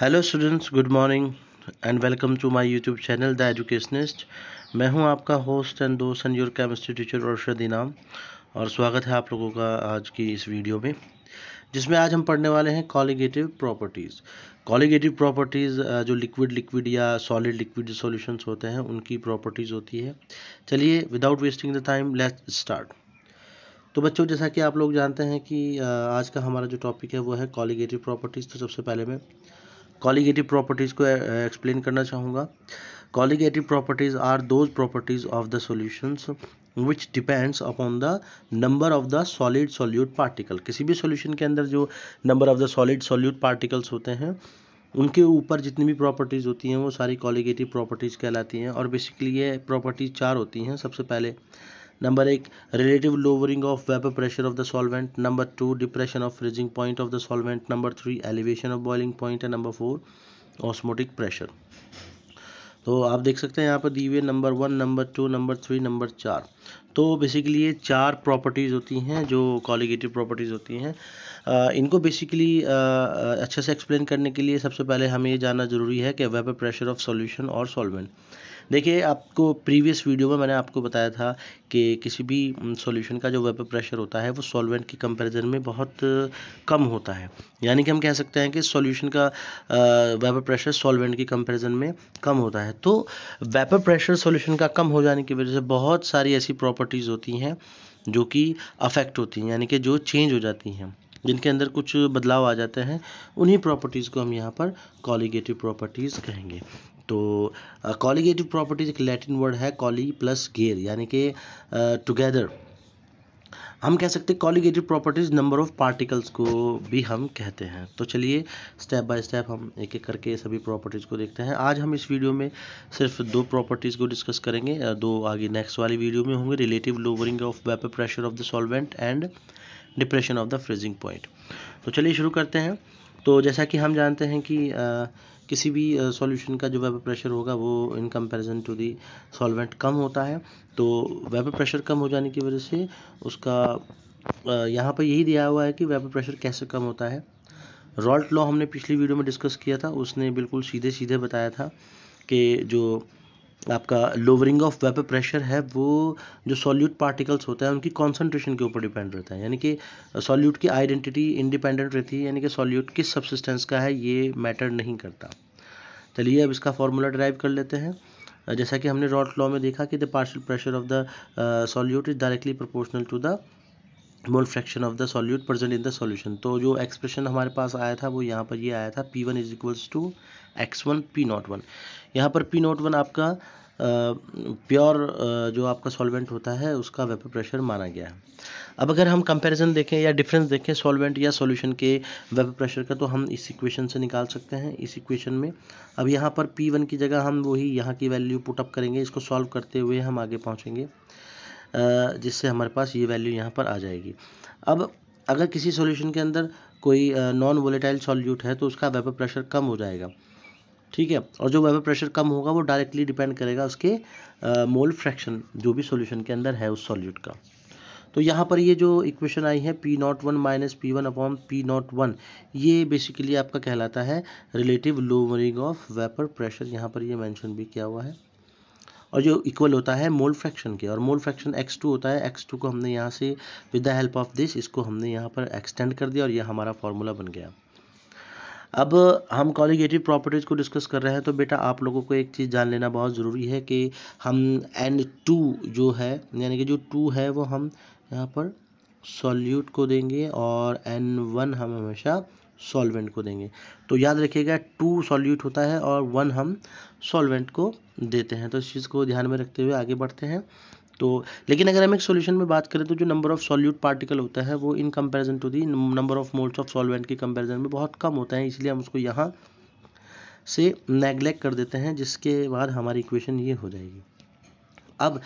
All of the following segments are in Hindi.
Hello students good morning and welcome to my YouTube channel the educationist मैं हूं आपका होस्ट एंड दोस्त and your chemistry teacher Arshad Inam और स्वागत है आप लोगों का आज की इस वीडियो में जिसमें आज हम पढ़ने वाले हैं कॉलीगेटिव प्रॉपर्टीज़ कॉलीगेटिव प्रॉपर्टीज़ जो लिक्विड लिक्विड या सॉलिड लिक्विड सोल्यूशंस होते हैं उनकी प्रॉपर्टीज़ होती है चलिए without wasting the time let's start तो बच्चों जैसा कि आप लोग जानते हैं कि आज का हमारा जो टॉपिक है वो है कॉलीगेटिव प्रॉपर्टीज़ तो सबसे पहले मैं कॉलीगेटिव प्रॉपर्टीज़ को एक्सप्लेन uh, करना चाहूँगा colligative properties are those properties of the solutions which depends upon the number of the solid solute particle किसी भी सोल्यूशन के अंदर जो number of the solid solute particles होते हैं उनके ऊपर जितनी भी प्रॉपर्टीज़ होती हैं वो सारी कॉलीगेटिव प्रॉपर्टीज़ कहलाती हैं और बेसिकली ये प्रॉपर्टीज़ चार होती हैं सबसे पहले नंबर एक relative lowering of vapour pressure of the solvent number two depression of freezing point of the solvent number three elevation of boiling point and number four osmotic pressure तो आप देख सकते हैं यहाँ पर दी हुए number one number two number three number चार तो बेसिकली ये चार प्रॉपर्टीज़ होती हैं जो कॉलिगेटिव प्रॉपर्टीज़ होती हैं इनको बेसिकली अच्छे से एक्सप्लेन करने के लिए सबसे पहले हमें ये जानना ज़रूरी है कि वेपर प्रेशर ऑफ सॉल्यूशन और सॉल्वेंट देखिए आपको प्रीवियस वीडियो में मैंने आपको बताया था कि किसी भी सॉल्यूशन का जो वेपर प्रेशर होता है वो सॉल्वेंट की कंपैरिजन में बहुत कम होता है यानी कि हम कह सकते हैं कि सॉल्यूशन का वेपर प्रेशर सॉल्वेंट की कंपैरिजन में कम होता है तो वेपर प्रेशर सॉल्यूशन का कम हो जाने की वजह से बहुत सारी ऐसी प्रॉपर्टीज़ होती हैं जो कि अफेक्ट होती हैं यानी कि जो चेंज हो जाती हैं जिनके अंदर कुछ बदलाव आ जाते हैं उन्हीं प्रॉपर्टीज़ को हम यहाँ पर कॉलीगेटिव प्रॉपर्टीज़ कहेंगे तो कॉलीगेटिव uh, प्रॉपर्टीज एक लैटिन वर्ड है कॉली प्लस गेयर यानी कि टुगेदर uh, हम कह सकते हैं colligative properties number of particles को भी हम कहते हैं तो चलिए स्टेप बाय स्टेप हम एक एक करके सभी प्रॉपर्टीज़ को देखते हैं आज हम इस वीडियो में सिर्फ दो प्रॉपर्टीज़ को डिस्कस करेंगे uh, दो आगे नेक्स्ट वाली वीडियो में होंगे relative lowering of vapour pressure of the solvent and depression of the freezing point तो चलिए शुरू करते हैं तो जैसा कि हम जानते हैं कि आ, किसी भी सॉल्यूशन का जो वेपर प्रेशर होगा वो in comparison to the solvent कम होता है तो वेपर प्रेशर कम हो जाने की वजह से उसका यहाँ पर यही दिया हुआ है कि वेपर प्रेशर कैसे कम होता है रॉल्ट लॉ हमने पिछली वीडियो में डिस्कस किया था उसने बिल्कुल सीधे सीधे बताया था कि जो आपका लोवरिंग ऑफ वेपर प्रेशर है वो जो सॉल्यूट पार्टिकल्स होता है उनकी कॉन्सेंट्रेशन के ऊपर डिपेंड रहता है यानी कि सॉल्यूट की आइडेंटिटी इंडिपेंडेंट रहती है यानी कि सॉल्यूट किस सब्सिस्टेंस का है ये मैटर नहीं करता चलिए अब इसका फॉर्मूला ड्राइव कर लेते हैं जैसा कि हमने रॉट लॉ में देखा कि the partial pressure of the solute is directly proportional to the mole fraction of the solute present in the solution तो जो एक्सप्रेशन हमारे पास आया था वो यहाँ पर ये आया था P one is equals to X one P naught one यहाँ पर पी नोट वन आपका प्योर जो आपका सॉल्वेंट होता है उसका वेपर प्रेशर माना गया है अब अगर हम कंपैरिजन देखें या डिफरेंस देखें सॉल्वेंट या सॉल्यूशन के वेपर प्रेशर का तो हम इस इक्वेशन से निकाल सकते हैं इस इक्वेशन में अब यहाँ पर पी वन की जगह हम वही यहाँ की वैल्यू पुटअप करेंगे इसको सॉल्व करते हुए हम आगे पहुँचेंगे जिससे हमारे पास ये वैल्यू यहाँ पर आ जाएगी अब अगर किसी सोल्यूशन के अंदर कोई नॉन वोलेटाइल सॉल्यूट है तो उसका वेपर प्रेशर कम हो जाएगा ठीक है और जो वेपर प्रेशर कम होगा वो डायरेक्टली डिपेंड करेगा उसके मोल फ्रैक्शन जो भी सॉल्यूशन के अंदर है उस सॉल्यूट का तो यहाँ पर ये जो इक्वेशन आई है P naught one minus P one upon P naught one ये बेसिकली आपका कहलाता है relative lowering of vapour pressure यहाँ पर ये मैंशन भी किया हुआ है और जो इक्वल होता है मोल फ्रैक्शन के और मोल फ्रैक्शन एक्स टू होता है एक्स टू को हमने यहाँ से with the help of this इसको हमने यहाँ पर एक्सटेंड कर दिया और यह हमारा फॉर्मूला बन गया अब हम कॉलीगेटिव प्रॉपर्टीज़ को डिस्कस कर रहे हैं तो बेटा आप लोगों को एक चीज़ जान लेना बहुत ज़रूरी है कि हम एन टू जो है यानी कि जो टू है वो हम यहाँ पर सॉल्यूट को देंगे और एन वन हम हमेशा सॉल्वेंट को देंगे तो याद रखिएगा टू सॉल्यूट होता है और वन हम सॉल्वेंट को देते हैं तो इस चीज़ को ध्यान में रखते हुए आगे बढ़ते हैं तो लेकिन अगर हम एक सोल्यूशन में बात करें तो जो नंबर ऑफ सॉल्यूट पार्टिकल होता है वो in comparison to the number of moles of solvent के कंपेरिजन में बहुत कम होता है इसलिए हम उसको यहाँ से नेग्लेक्ट कर देते हैं जिसके बाद हमारी इक्वेशन ये हो जाएगी अब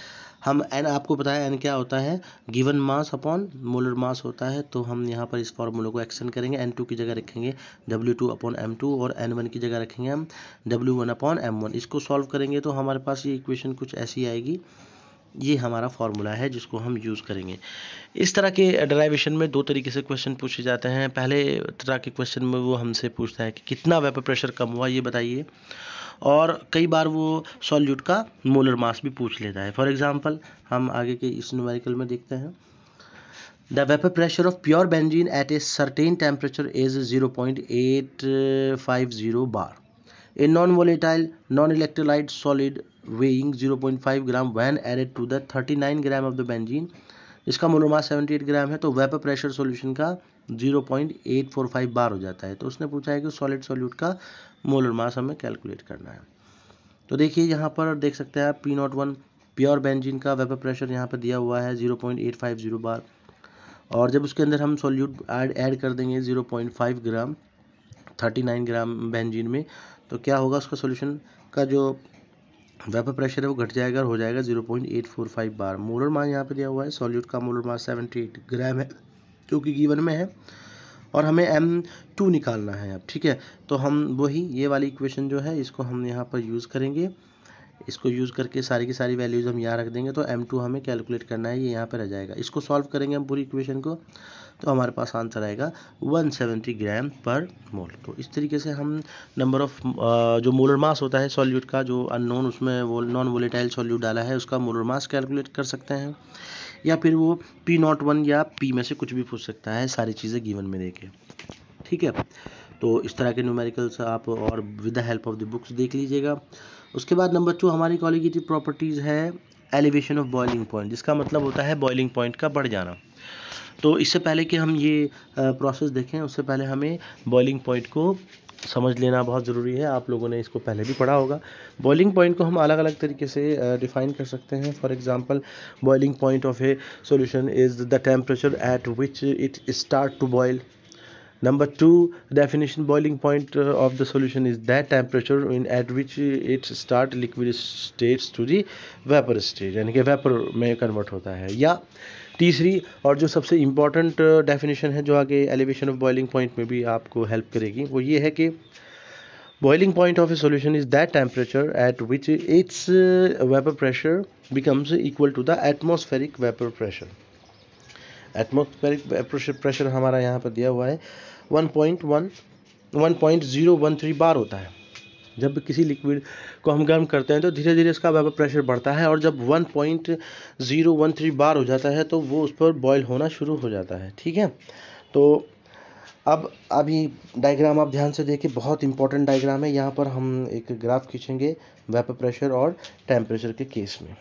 हम एन आपको बताया एन क्या होता है given mass upon molar mass होता है तो हम यहाँ पर इस फॉर्मूले को एक्सटेंड करेंगे एन टू की जगह रखेंगे W two upon M two और एन वन की जगह रखेंगे हम W one upon M one इसको सॉल्व करेंगे तो हमारे पास ये इक्वेशन कुछ ऐसी आएगी ये हमारा फार्मूला है जिसको हम यूज़ करेंगे इस तरह के डराइवेशन में दो तरीके से क्वेश्चन पूछे जाते हैं पहले तरह के क्वेश्चन में वो हमसे पूछता है कि कितना वेपर प्रेशर कम हुआ ये बताइए और कई बार वो सॉल्यूट का मोलर मास भी पूछ लेता है फॉर एग्जाम्पल हम आगे के इस न्यूमेरिकल में देखते हैं pure benzene at a certain temperature is zero point eight five zero bar a non volatile non electrolyte solid weighing 0.5 gram when added to the 39 gram of the benzene इसका मोलोमा 78 ग्राम है तो वेपर प्रेशर सॉल्यूशन का 0.845 बार हो जाता है तो उसने पूछा है कि सॉलिड सॉल्यूट का मोलर हमें कैलकुलेट करना है तो देखिए यहाँ पर देख सकते हैं P naught one pure benzene का वेपर प्रेशर यहाँ पर दिया हुआ है जीरो बार और जब उसके अंदर हम सॉल्यूट ऐड ऐड कर देंगे 0.5 ग्राम 39 ग्राम बेंजीन में तो क्या होगा उसका सोल्यूशन का जो वेपर प्रेशर है वो घट जाएगा और हो जाएगा zero point eight four five bar molar mass यहाँ पे दिया हुआ है सॉल्यूट का molar mass seventy eight gram है जो कि गीवन में है और हमें एम टू निकालना है अब ठीक है तो हम वही ये वाली इक्वेशन जो है इसको हम यहाँ पर यूज़ करेंगे इसको यूज़ करके सारी की सारी वैल्यूज़ हम यहाँ रख देंगे तो एम टू हमें कैलकुलेट करना है ये यहाँ पर रह जाएगा इसको सॉल्व करेंगे हम पूरी इक्वेशन को तो हमारे पास आंसर आएगा 170 ग्राम पर मोल तो इस तरीके से हम नंबर ऑफ जो मोलर मास होता है सॉल्यूट का जो अननोन उसमें वो नॉन वोलेटाइल सॉल्यूट डाला है उसका मोलर मास कैलकुलेट कर सकते हैं या फिर वो पी नॉट वन या पी में से कुछ भी पूछ सकता है सारी चीज़ें गिवन में देके ठीक है तो इस तरह के न्यूमेरिकल्स आप और with the help of the books देख लीजिएगा उसके बाद नंबर टू हमारी कॉलेज की प्रॉपर्टीज़ है एलिवेशन ऑफ बॉइलिंग पॉइंट जिसका मतलब होता है बॉइलिंग पॉइंट का बढ़ जाना तो इससे पहले कि हम ये प्रोसेस देखें उससे पहले हमें बॉइलिंग पॉइंट को समझ लेना बहुत ज़रूरी है आप लोगों ने इसको पहले भी पढ़ा होगा बॉइलिंग पॉइंट को हम अलग अलग तरीके से डिफ़ाइन कर सकते हैं for example boiling point of a solution is the temperature at which it start to boil Number 2 definition boiling point uh, of the solution is that temperature in at which it start liquid states to the vapor stage yani ke vapor mein convert hota hai ya teesri aur jo sabse important uh, definition hai jo aage elevation of boiling point mein bhi aapko help karegi wo ye hai कि boiling point of a solution is that temperature at which its uh, vapor pressure becomes equal to the atmospheric vapor pressure atmospheric pressure हमारा यहाँ पर दिया हुआ है one point one one point zero one three bar होता है जब किसी लिक्विड को हम गर्म करते हैं तो धीरे धीरे उसका वेपर प्रेशर बढ़ता है और जब one point zero one three bar हो जाता है तो वो उस पर बॉयल होना शुरू हो जाता है ठीक है तो अब अभी डायग्राम आप ध्यान से देखिए बहुत इंपॉर्टेंट डायग्राम है यहाँ पर हम एक ग्राफ खींचेंगे वेपर प्रेशर और टेम्परेचर के केस में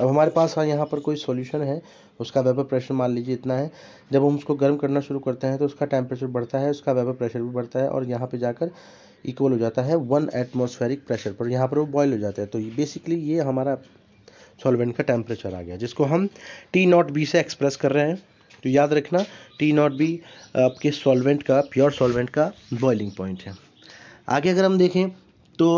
अब हमारे पास यहाँ पर कोई सोल्यूशन है उसका वेपर प्रेशर मान लीजिए इतना है जब हम उसको गर्म करना शुरू करते हैं तो उसका टेम्परेचर बढ़ता है उसका वेपर प्रेशर भी बढ़ता है और यहाँ पे जाकर इक्वल हो जाता है वन एटमोस्फेरिक प्रेशर पर यहाँ पर वो बॉयल हो जाता है तो बेसिकली ये हमारा सॉल्वेंट का टेम्परेचर आ गया जिसको हम टी नॉट बी से एक्सप्रेस कर रहे हैं तो याद रखना टी नॉट बी आपके सॉल्वेंट का प्योर सॉल्वेंट का बॉइलिंग पॉइंट है आगे अगर हम देखें तो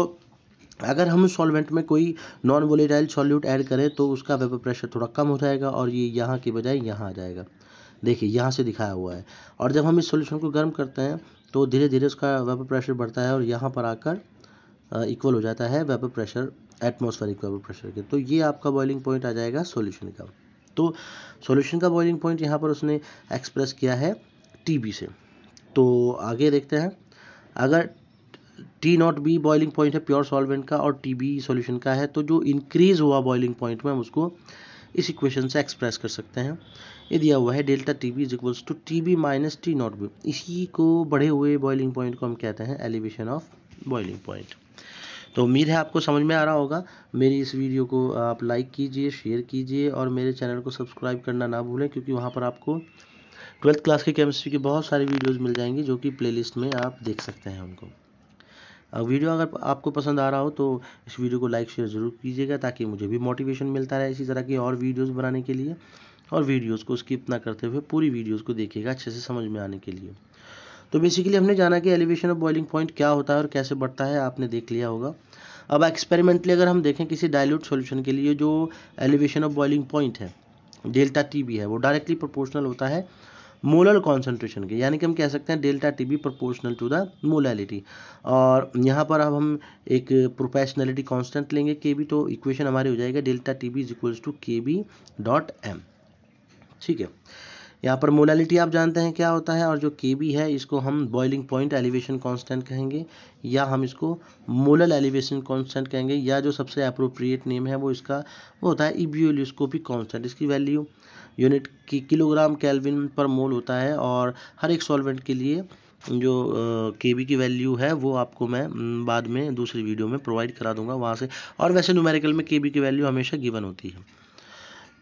अगर हम सॉल्वेंट में कोई नॉन वोलेटाइल सॉल्यूट ऐड करें तो उसका वेपर प्रेशर थोड़ा कम हो जाएगा और ये यहाँ की बजाय यहाँ आ जाएगा देखिए यहाँ से दिखाया हुआ है और जब हम इस सॉल्यूशन को गर्म करते हैं तो धीरे धीरे उसका वेपर प्रेशर बढ़ता है और यहाँ पर आकर इक्वल हो जाता है vapour pressure atmospheric vapour pressure के तो ये आपका बॉइलिंग पॉइंट आ जाएगा सोल्यूशन का तो सोल्यूशन का बॉइलिंग पॉइंट यहाँ पर उसने एक्सप्रेस किया है टी से तो आगे देखते हैं अगर T naught B boiling point है प्योर सॉल्वेंट का और टी बी सोल्यूशन का है तो जो इंक्रीज हुआ बॉइलिंग पॉइंट में हम उसको इस इक्वेशन से एक्सप्रेस कर सकते हैं ये दिया हुआ है delta T B is equals to T B minus T naught B इसी को बढ़े हुए बॉइलिंग पॉइंट को हम कहते हैं एलिवेशन ऑफ बॉइलिंग पॉइंट तो उम्मीद है आपको समझ में आ रहा होगा मेरी इस वीडियो को आप लाइक कीजिए शेयर कीजिए और मेरे चैनल को सब्सक्राइब करना ना भूलें क्योंकि वहाँ पर आपको ट्वेल्थ क्लास की केमिस्ट्री के बहुत सारे वीडियोज़ मिल जाएंगी जो कि प्लेलिस्ट में आप देख सकते हैं उनको वीडियो अगर आपको पसंद आ रहा हो तो इस वीडियो को लाइक शेयर ज़रूर कीजिएगा ताकि मुझे भी मोटिवेशन मिलता रहे इसी तरह की और वीडियोज़ बनाने के लिए और वीडियोज़ को स्किप ना करते हुए पूरी वीडियोज़ को देखिएगा अच्छे से समझ में आने के लिए तो बेसिकली हमने जाना कि एलिवेशन ऑफ बॉइलिंग पॉइंट क्या होता है और कैसे बढ़ता है आपने देख लिया होगा अब एक्सपेरिमेंटली अगर हम देखें किसी डायल्यूट सॉल्यूशन के लिए जो एलिवेशन ऑफ बॉइलिंग पॉइंट है डेल्टा टी भी है वो डायरेक्टली प्रोपोर्शनल होता है मोलर कॉन्सेंट्रेशन के यानी कि हम कह सकते हैं delta T B proportional to the molality और यहाँ पर अब हम एक प्रोफेशनलिटी कॉन्स्टेंट लेंगे के बी तो इक्वेशन हमारी हो जाएगा delta T B is equals to K B dot M ठीक है यहाँ पर मोलालिटी आप जानते हैं क्या होता है और जो के बी है इसको हम बॉइलिंग पॉइंट एलिवेशन कॉन्स्टेंट कहेंगे या हम इसको मोलल एलिवेशन कॉन्स्टेंट कहेंगे या जो सबसे अप्रोप्रिएट नेम है वो इसका वो होता है इबियोलिस्कोपिक कॉन्स्टेंट इसकी वैल्यू यूनिट की किलोग्राम कैलविन पर मोल होता है और हर एक सॉल्वेंट के लिए जो के uh, की वैल्यू है वो आपको मैं बाद में दूसरी वीडियो में प्रोवाइड करा दूंगा वहाँ से और वैसे न्यूमेरिकल में के बी की वैल्यू हमेशा गिवन होती है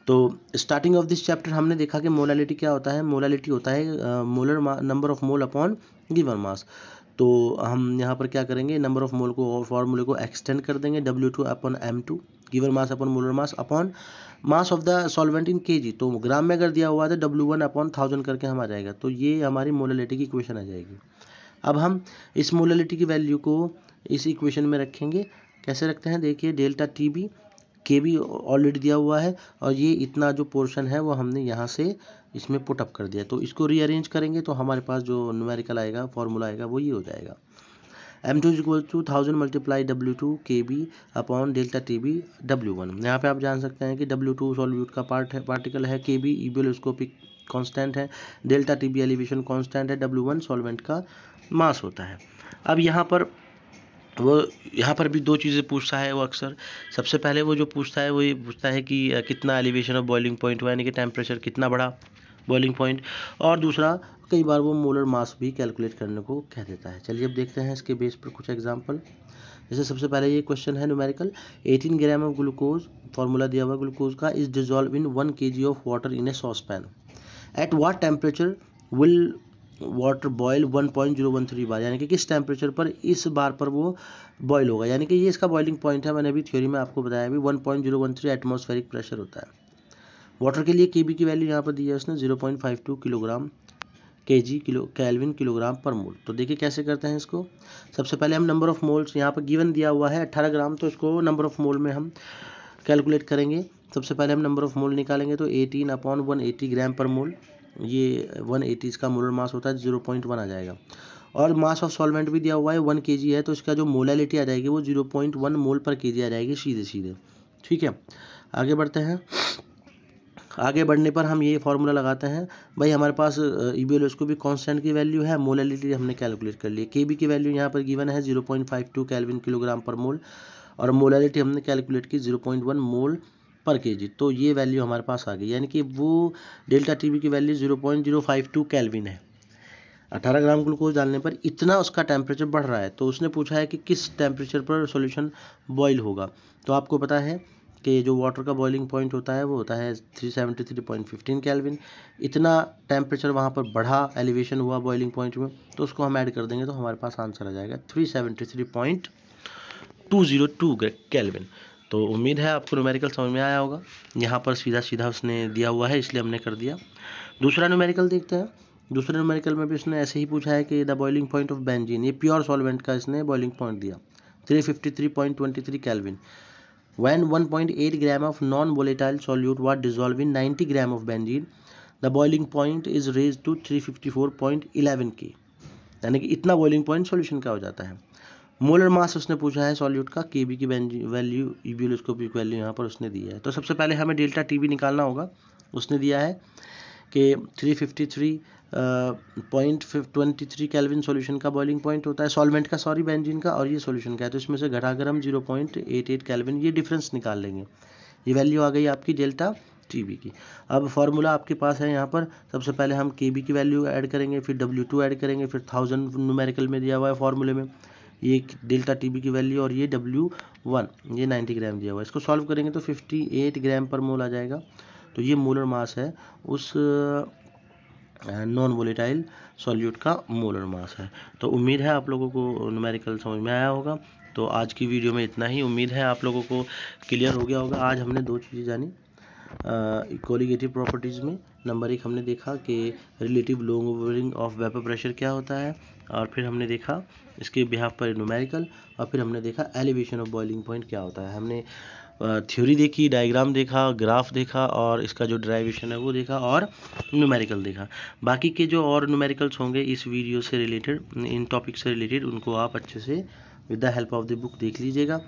तो स्टार्टिंग ऑफ दिस चैप्टर हमने देखा कि मोलालिटी क्या होता है मोलालिटी होता है molar number of mole upon given mass तो हम यहाँ पर क्या करेंगे नंबर ऑफ मोल को और फॉर्मूले को एक्सटेंड कर देंगे W two upon M two given mass upon molar mass upon mass of the solvent in K तो ग्राम में अगर दिया हुआ तो डब्ल्यू वन अपॉन थाउजेंड करके हम आ जाएगा तो ये हमारी मोलिटी की इक्वेशन आ जाएगी अब हम इस मोलिटी की वैल्यू को इस इक्वेशन में रखेंगे कैसे रखते हैं देखिए डेल्टा टी बी के भी ऑलरेडी दिया हुआ है और ये इतना जो पोर्शन है वो हमने यहाँ से इसमें पुटअप कर दिया तो इसको रीअरेंज करेंगे तो हमारे पास जो न्यूमेरिकल आएगा फॉर्मूला आएगा वो ये हो जाएगा M two is equal to thousand multiply W two K B upon delta T B W one यहाँ पर आप जान सकते हैं कि डब्ल्यू टू सॉल्यूट का पार्ट है पार्टिकल है के बी ईबेलोस्कोपिक कॉन्स्टेंट है delta T B elevation constant है डब्ल्यू वन सॉलवेंट का मास होता है अब यहाँ पर वो यहाँ पर भी दो चीज़ें पूछता है वो अक्सर सबसे पहले वो जो पूछता है वो ये पूछता है कि कितना एलिवेशन ऑफ बॉइलिंग पॉइंट हुआ यानी कि टेम्परेचर कितना बढ़ा बॉइलिंग पॉइंट और दूसरा कई बार वो मोलर मास भी कैलकुलेट करने को कह देता है चलिए अब देखते हैं इसके बेस पर कुछ एग्जाम्पल जैसे सबसे पहले ये क्वेश्चन है numerical 18 gram of glucose formula दिया हुआ ग्लूकोज का is dissolve in one K G of water in a saucepan at what temperature will water boil 1.013 bar यानी कि किस टेम्परेचर पर इस बार पर वो बॉयल होगा यानी कि ये इसका बॉइलिंग पॉइंट है मैंने अभी थ्योरी में आपको बताया अभी 1.013 एटमॉस्फेरिक प्रेशर होता है वाटर के लिए के की वैल्यू यहाँ पर दी है उसने zero point five two kilogram K G kilo kelvin kilogram पर मोल तो देखिए कैसे करते हैं इसको सबसे पहले हम नंबर ऑफ मोल्स यहाँ पर गिवन दिया हुआ है अट्ठारह ग्राम तो इसको नंबर ऑफ मोल में हम कैलकुलेट करेंगे सबसे पहले हम नंबर ऑफ मोल निकालेंगे तो eighteen upon one eighty gram पर मोल ये वन एटी इसका मोलर मास होता है जीरो पॉइंट वन आ जाएगा और मास ऑफ सॉल्वेंट भी दिया हुआ है वन के जी है तो इसका जो मोलालिटी आ जाएगी वो जीरो पॉइंट वन मोल पर के जी आ जाएगी सीधे सीधे ठीक है आगे बढ़ते हैं आगे बढ़ने पर हम ये फार्मूला लगाते हैं भाई हमारे पास ई बी एल भी कांस्टेंट की वैल्यू है मोलेलिटी हमने कैलकुलेट कर ली के बी की वैल्यू यहाँ पर गिवन है zero point five two kelvin kilogram पर मोल और मोलैलिटी हमने कैलकुलेट की जीरो पॉइंट वन मोल पर के जी तो ये वैल्यू हमारे पास आ गई यानी कि वो डेल्टा टी की value zero point zero five two kelvin है अठारह ग्राम ग्लूकोज डालने पर इतना उसका टेम्परेचर बढ़ रहा है तो उसने पूछा है कि किस टेम्परेचर पर सॉल्यूशन बॉईल होगा तो आपको पता है कि जो वाटर का बॉइलिंग पॉइंट होता है वो होता है three seventy three point fifteen kelvin इतना टेम्परेचर वहाँ पर बढ़ा एलिवेशन हुआ बॉइलिंग पॉइंट में तो उसको हम ऐड कर देंगे तो हमारे पास आंसर आ जाएगा three seventy three point two zero two kelvin तो उम्मीद है आपको न्यूमेरिकल समझ में आया होगा यहाँ पर सीधा सीधा उसने दिया हुआ है इसलिए हमने कर दिया दूसरा न्यूमेरिकल देखते हैं दूसरे न्यूमेरिकल में भी उसने ऐसे ही पूछा है कि the boiling point of benzene ये प्योर सॉल्वेंट का इसने बॉइलिंग पॉइंट दिया three three fifty point twenty three kelvin When 1.8 gram of non-volatile solute was dissolved in 90 gram of benzene, the boiling point is raised to 354.11 K. यानी कि इतना बॉइलिंग पॉइंट सॉल्यूशन का हो जाता है मोलर मास उसने पूछा है सॉल्यूट का के बी की वैल्यू वैल्यू यहाँ पर उसने दिया है तो सबसे पहले हमें डेल्टा टी निकालना होगा उसने दिया है कि 353 point twenty three kelvin solution का बॉइलिंग पॉइंट होता है सॉल्वेंट का सॉरी बेंजीन का और ये सोल्यूशन का है तो इसमें से घटा कर हम zero point eight eight kelvin ये डिफरेंस निकाल लेंगे ये वैल्यू आ गई आपकी डेल्टा टी बी की अब फार्मूला आपके पास है यहाँ पर सबसे पहले हम के बी की वैल्यू ऐड करेंगे फिर डब्ल्यू टू ऐड करेंगे फिर थाउजेंड न्यूमेरिकल में दिया हुआ है फार्मूले में ये डेल्टा टी बी की वैल्यू और ये डब्ल्यू वन ये नाइन्टी ग्राम दिया हुआ है इसको सॉल्व करेंगे तो फिफ्टी एट ग्राम पर मोल आ जाएगा तो ये मोलर मास है उस नॉन वोलेटाइल सॉल्यूट का मोलर मास है तो उम्मीद है आप लोगों को न्यूमेरिकल समझ में आया होगा तो आज की वीडियो में इतना ही उम्मीद है आप लोगों को क्लियर हो गया होगा आज हमने दो चीज़ें जानी कोलिगेटिव प्रॉपर्टीज़ में नंबर एक हमने देखा कि relative lowering of vapour pressure क्या होता है और फिर हमने देखा इसके बिहाफ पर न्यूमेरिकल और फिर हमने देखा एलिवेशन ऑफ बॉइलिंग पॉइंट क्या होता है हमने थ्योरी देखी डायग्राम देखा ग्राफ देखा और इसका जो ड्राइवेशन है वो देखा और न्यूमेरिकल देखा बाकी के जो और न्यूमेरिकल्स होंगे इस वीडियो से रिलेटेड इन टॉपिक से रिलेटेड उनको आप अच्छे से with the help of the book देख लीजिएगा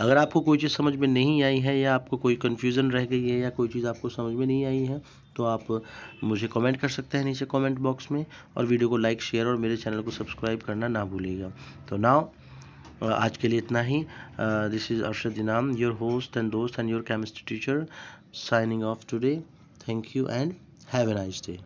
अगर आपको कोई चीज़ समझ में नहीं आई है या आपको कोई कन्फ्यूज़न रह गई है या कोई चीज़ आपको समझ में नहीं आई है तो आप मुझे कमेंट कर सकते हैं नीचे कमेंट बॉक्स में और वीडियो को लाइक शेयर और मेरे चैनल को सब्सक्राइब करना ना भूलिएगा तो नाउ आज के लिए इतना ही this is Arshad Inam your host and दोस्त and your chemistry teacher signing off today thank you and have a nice day